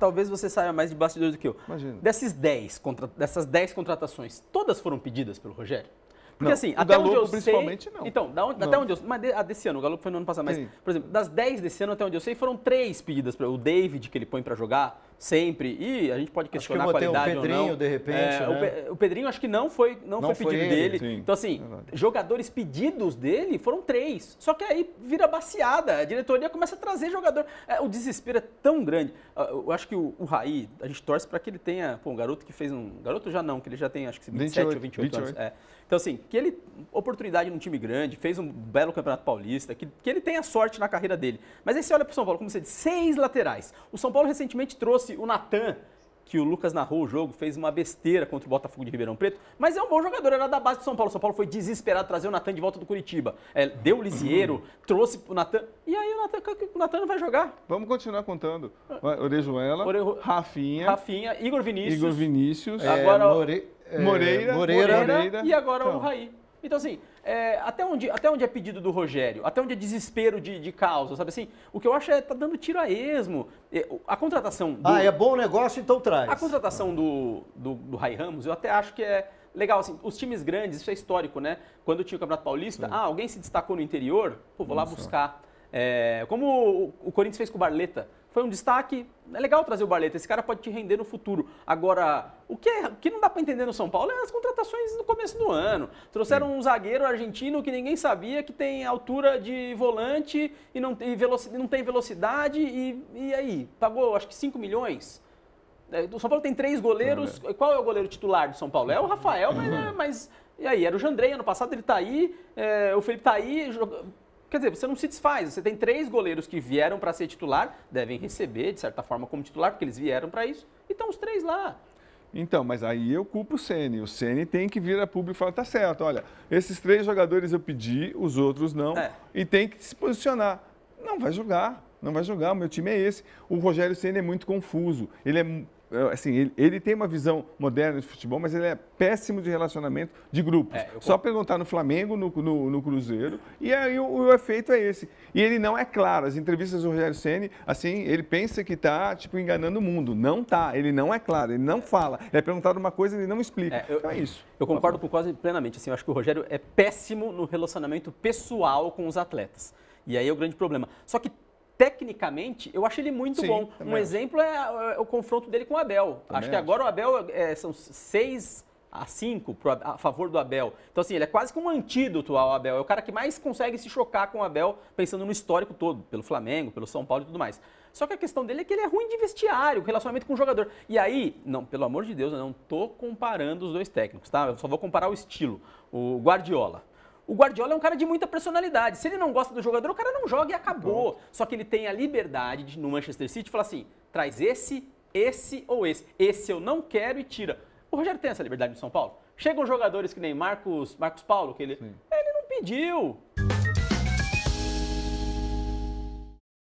talvez você saiba mais de bastidores do que eu. Imagina. Desses 10, contra, dessas dez contratações, todas foram pedidas pelo Rogério? Porque não. assim, o até Galo, onde eu principalmente, sei. Não. Então, da não. até onde eu sei, Mas de, a desse ano, o Galo foi no ano passado, mas, Sim. por exemplo, das 10 desse ano até onde eu sei, foram três pedidas para o David, que ele põe para jogar, sempre. E a gente pode questionar acho que eu a qualidade o Pedrinho, ou não. de repente. É, né? o, Pedrinho acho que não foi, não, não foi pedido foi ele, dele. Sim. Então, assim, Exato. jogadores pedidos dele foram três. Só que aí vira baciada. A diretoria começa a trazer jogador. É, o desespero é tão grande. Ah, eu acho que o, o Raí, a gente torce para que ele tenha. Pô, um garoto que fez um. Garoto já não, que ele já tem acho que 27 28, ou 28, 28. anos. É. Então, assim, que ele. Oportunidade num time grande, fez um belo campeonato paulista, que, que ele tenha sorte na carreira dele. Mas aí você olha para o São Paulo, como você disse, seis laterais. O São Paulo recentemente trouxe o Natan, que o Lucas narrou o jogo, fez uma besteira contra o Botafogo de Ribeirão Preto, mas é um bom jogador, era da base do São Paulo. São Paulo foi desesperado trazer o Natan de volta do Curitiba. É, deu o Lisieiro, uhum. trouxe o Natan, e aí o Natan, o não vai jogar. Vamos continuar contando. Ah. Orejuela, Ore... Rafinha, Rafinha, Igor Vinícius. Igor Vinícius. É, More... É, Moreira, Moreira, Moreira, Moreira, e agora então. o Raí. Então, assim, é, até, onde, até onde é pedido do Rogério? Até onde é desespero de, de causa, sabe assim? O que eu acho é tá dando tiro a esmo. É, a contratação... Do, ah, é bom negócio, então traz. A contratação do, do, do Ray Ramos, eu até acho que é legal, assim, os times grandes, isso é histórico, né? Quando tinha o Campeonato Paulista, Sim. ah, alguém se destacou no interior, pô, vou Nossa. lá buscar. É, como o, o Corinthians fez com o Barleta, foi um destaque. É legal trazer o Barleta, esse cara pode te render no futuro. Agora, o que, é, o que não dá para entender no São Paulo é as contratações no começo do ano. Trouxeram Sim. um zagueiro argentino que ninguém sabia, que tem altura de volante e não tem, velocidade, não tem velocidade e, e aí? Pagou acho que 5 milhões? É, o São Paulo tem três goleiros. Ah, Qual é o goleiro titular do São Paulo? É o Rafael, mas, uhum. é, mas e aí, era o Jandrei, ano passado ele tá aí, é, o Felipe tá aí, Quer dizer, você não se desfaz. Você tem três goleiros que vieram para ser titular, devem receber, de certa forma, como titular, porque eles vieram para isso, e estão os três lá. Então, mas aí eu culpo o Ceni. O Ceni tem que vir a público e falar, tá certo, olha, esses três jogadores eu pedi, os outros não, é. e tem que se posicionar. Não vai jogar, não vai jogar, o meu time é esse. O Rogério Ceni é muito confuso, ele é assim, ele, ele, tem uma visão moderna de futebol, mas ele é péssimo de relacionamento de grupos. É, eu... Só perguntar tá no Flamengo, no, no, no Cruzeiro, e aí o, o, efeito é esse. E ele não é claro. As entrevistas do Rogério Ceni, assim, ele pensa que está tipo, enganando o mundo. Não tá. Ele não é claro, ele não é. fala. Ele é perguntado uma coisa e ele não explica. É, eu, então é isso. Eu concordo com quase plenamente. Assim, eu acho que o Rogério é péssimo no relacionamento pessoal com os atletas. E aí é o grande problema. Só que tecnicamente, eu acho ele muito Sim, bom. Um exemplo é, é, é o confronto dele com o Abel. Também acho que acho. agora o Abel é, é são seis a 5 a favor do Abel. Então, assim, ele é quase que um antídoto ao Abel. É o cara que mais consegue se chocar com o Abel, pensando no histórico todo, pelo Flamengo, pelo São Paulo e tudo mais. Só que a questão dele é que ele é ruim de vestiário, relacionamento com o jogador. E aí, não, pelo amor de Deus, eu não tô comparando os dois técnicos, tá? Eu só vou comparar o estilo. O Guardiola. O Guardiola é um cara de muita personalidade. Se ele não gosta do jogador, o cara não joga e acabou. Pronto. Só que ele tem a liberdade de, no Manchester City falar assim: traz esse, esse ou esse. Esse eu não quero e tira. O Rogério tem essa liberdade no São Paulo. Chegam jogadores que nem Marcos, Marcos Paulo, que ele, Sim. ele não pediu.